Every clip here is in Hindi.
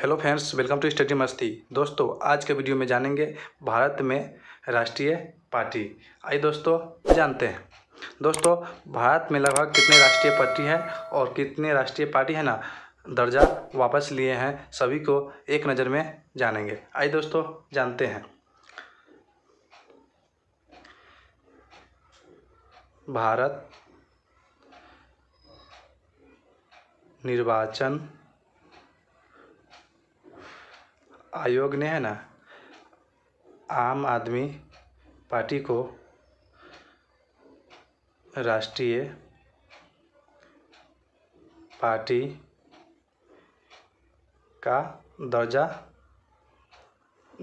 hello friends welcome to study Masti दोस्तों आज के वीडियो में जानेंगे भारत में राष्ट्रीय पार्टी आइए दोस्तों जानते हैं दोस्तों भारत में लगभग कितने राष्ट्रीय पार्टी हैं और कितने राष्ट्रीय पार्टी है ना दर्जा वापस लिए हैं सभी को एक नज़र में जानेंगे आइए दोस्तों जानते हैं भारत निर्वाचन आयोग ने है ना आम आदमी पार्टी को राष्ट्रीय पार्टी का दर्जा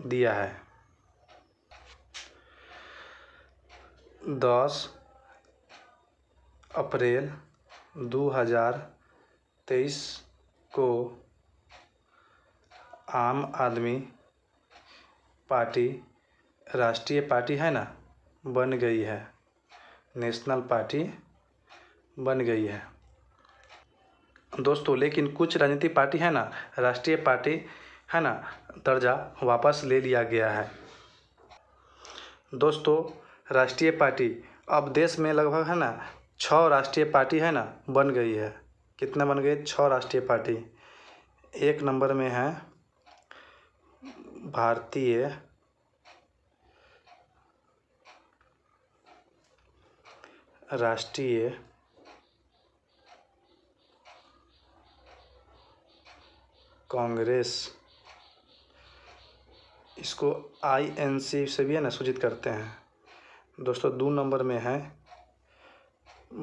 दिया है दस अप्रैल दो हज़ार तेईस को आम आदमी पार्टी राष्ट्रीय पार्टी है ना बन गई है नेशनल पार्टी बन गई है दोस्तों लेकिन कुछ राजनीतिक पार्टी है ना राष्ट्रीय पार्टी है ना दर्जा वापस ले लिया गया है दोस्तों राष्ट्रीय पार्टी अब देश में लगभग है ना छः राष्ट्रीय पार्टी है ना बन गई है कितना बन गए छः राष्ट्रीय पार्टी एक नंबर में है भारतीय राष्ट्रीय कांग्रेस इसको आई एन सी से भी है ना सूचित करते हैं दोस्तों दो नंबर में है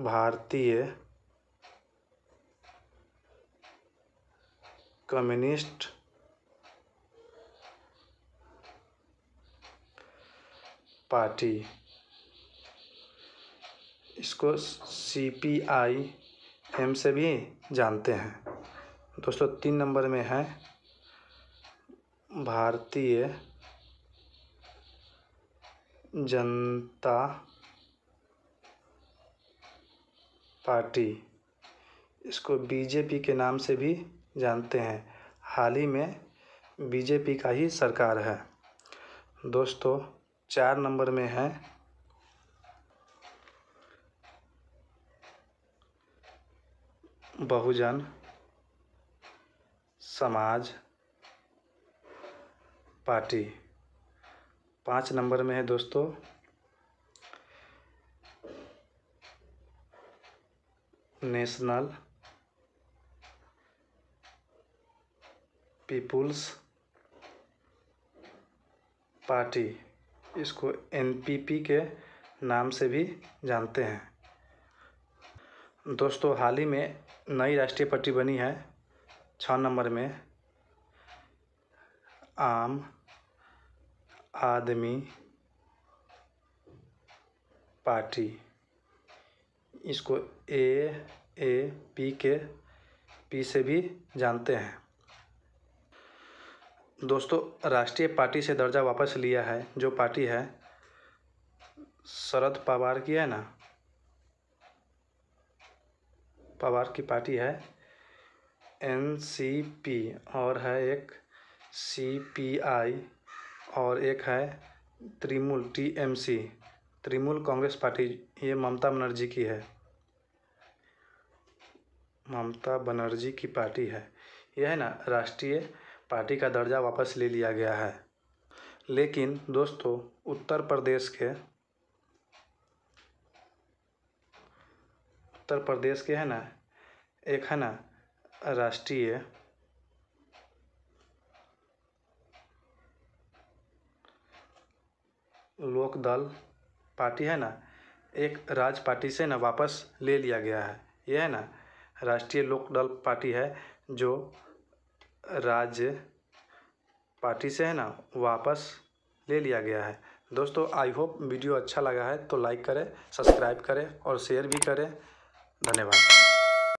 भारतीय कम्युनिस्ट पार्टी इसको सी पी आई एम से भी जानते हैं दोस्तों तीन नंबर में है भारतीय जनता पार्टी इसको बीजेपी के नाम से भी जानते हैं हाल ही में बीजेपी का ही सरकार है दोस्तों चार नंबर में है बहुजन समाज पार्टी पाँच नंबर में है दोस्तों नेशनल पीपुल्स पार्टी इसको एन पी पी के नाम से भी जानते हैं दोस्तों हाल ही में नई राष्ट्रीय पट्टी बनी है छः नंबर में आम आदमी पार्टी इसको ए ए पी के पी से भी जानते हैं दोस्तों राष्ट्रीय पार्टी से दर्जा वापस लिया है जो पार्टी है शरद पवार की है ना पवार की पार्टी है एन सी पी और है एक सी पी आई और एक है Trinamool T M C Trinamool Congress party ये ममता बनर्जी की है ममता बनर्जी की पार्टी है यह है ना राष्ट्रीय पार्टी का दर्जा वापस ले लिया गया है लेकिन दोस्तों उत्तर प्रदेश के उत्तर प्रदेश के है ना एक है ना राष्ट्रीय लोक दल पार्टी है ना एक राज पार्टी से ना वापस ले लिया गया है यह है ना राष्ट्रीय लोक दल पार्टी है जो राज्य पार्टी से है ना वापस ले लिया गया है दोस्तों आई होप वीडियो अच्छा लगा है तो लाइक करें सब्सक्राइब करें और शेयर भी करें धन्यवाद